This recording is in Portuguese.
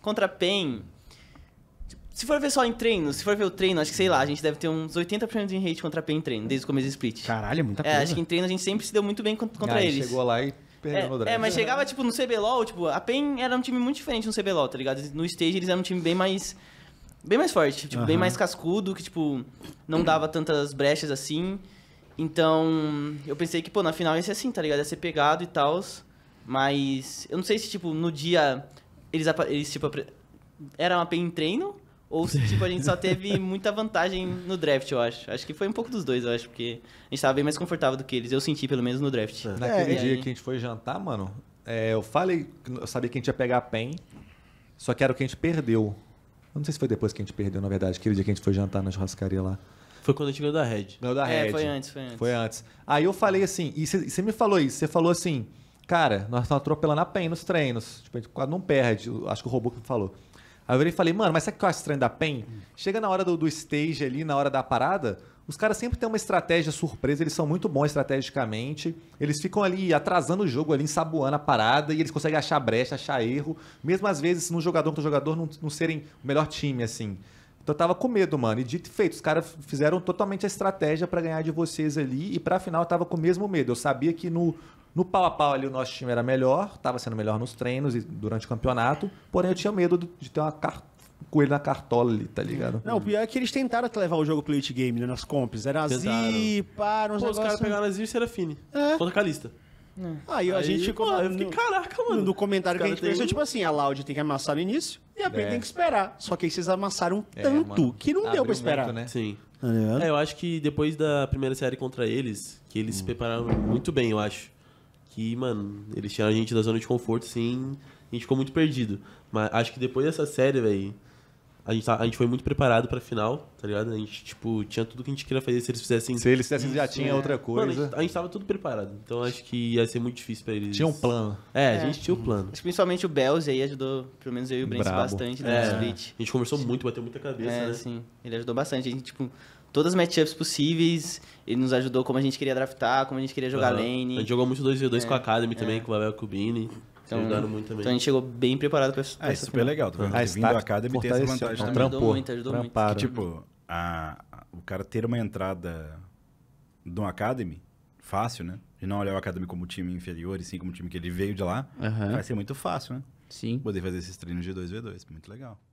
contra a PEN. Se for ver só em treino, se for ver o treino, acho que sei lá, a gente deve ter uns 80% de rate contra a PEN em treino, desde o começo do split. Caralho, é muita é, coisa. É, acho que em treino a gente sempre se deu muito bem contra ah, eles. chegou lá e perdeu é, É, mas chegava, tipo, no CBLOL, tipo, a PEN era um time muito diferente no CBLOL, tá ligado? No stage eles eram um time bem mais. Bem mais forte, tipo, uhum. bem mais cascudo, que, tipo, não dava tantas brechas assim. Então, eu pensei que, pô, na final ia ser assim, tá ligado? Ia ser pegado e tal. Mas eu não sei se, tipo, no dia eles, eles tipo, era uma pen em treino? Ou tipo, a gente só teve muita vantagem no draft, eu acho. Acho que foi um pouco dos dois, eu acho, porque a gente tava bem mais confortável do que eles. Eu senti, pelo menos, no draft. É, Naquele é, dia aí... que a gente foi jantar, mano, é, eu falei, eu sabia que a gente ia pegar a PEN, só que era o que a gente perdeu. Eu não sei se foi depois que a gente perdeu, na verdade, aquele dia que a gente foi jantar na churrascaria lá. Foi quando a gente veio da Red. Ganhou da é, Red. É, foi antes, foi antes. Foi antes. Aí eu falei assim, e você me falou isso, você falou assim, Cara, nós estamos atropelando a PEN nos treinos. Tipo, a gente quase não perde. Acho que o robô que falou. Aí eu falei, mano, mas sabe o que eu acho estranho da PEN? Chega na hora do, do stage ali, na hora da parada, os caras sempre têm uma estratégia surpresa, eles são muito bons estrategicamente. Eles ficam ali atrasando o jogo, ali ensaboando a parada, e eles conseguem achar brecha, achar erro. Mesmo às vezes, no jogador contra jogador, não, não serem o melhor time, assim. Então eu tava com medo, mano. E dito e feito, os caras fizeram totalmente a estratégia para ganhar de vocês ali. E pra final eu tava com o mesmo medo. Eu sabia que no, no pau a pau ali o nosso time era melhor, estava sendo melhor nos treinos e durante o campeonato, porém eu tinha medo de ter uma car... coelho na cartola ali, tá ligado? Não, o pior é que eles tentaram levar o jogo pro late game, né, nas comps. Era Zi, para, uns Pô, negócios... os caras pegaram a Zi e Serafine, é. contra a Calista. É. Aí, a gente ficou. Mano, eu fiquei, caraca, mano. No comentário que a gente fez, tem... É tipo assim, a Loud tem que amassar no início e a Pen é. tem que esperar. Só que aí vocês amassaram é, tanto mano, que não deu pra esperar. Muito, né? Sim. Tá é, eu acho que depois da primeira série contra eles, que eles hum. se prepararam muito bem, eu acho que, mano, eles tiraram a gente da zona de conforto, sim. A gente ficou muito perdido. Mas acho que depois dessa série, velho, a gente, tá, a gente foi muito preparado pra final, tá ligado? A gente, tipo, tinha tudo que a gente queria fazer se eles fizessem. Se eles fizessem, já tinha é. outra coisa. Mano, a, gente, a gente tava tudo preparado. Então acho que ia ser muito difícil pra eles. Tinha um plano. É, é. a gente tinha um uhum. plano. Acho que principalmente o Belz aí ajudou, pelo menos eu e o Brent bastante né, é. split. A gente conversou muito, bateu muita cabeça. É, né? sim. Ele ajudou bastante. A gente, tipo, todas as matchups possíveis. Ele nos ajudou como a gente queria draftar, como a gente queria jogar lane. A gente jogou muito 2v2 é, com a Academy é. também, com o Abel Cubini. Então, ajudaram muito também. Então a gente chegou bem preparado pra, isso ah, é essa. É super legal. Também. Tá a vindo Academy tem essa vantagem também. Trampou, ajudou muito, ajudou muito. Que, tipo, a, o cara ter uma entrada de uma Academy, fácil, né? E não olhar o Academy como time inferior, e sim como time que ele veio de lá, uhum. vai ser muito fácil, né? Sim. Poder fazer esses treinos de 2v2, muito legal.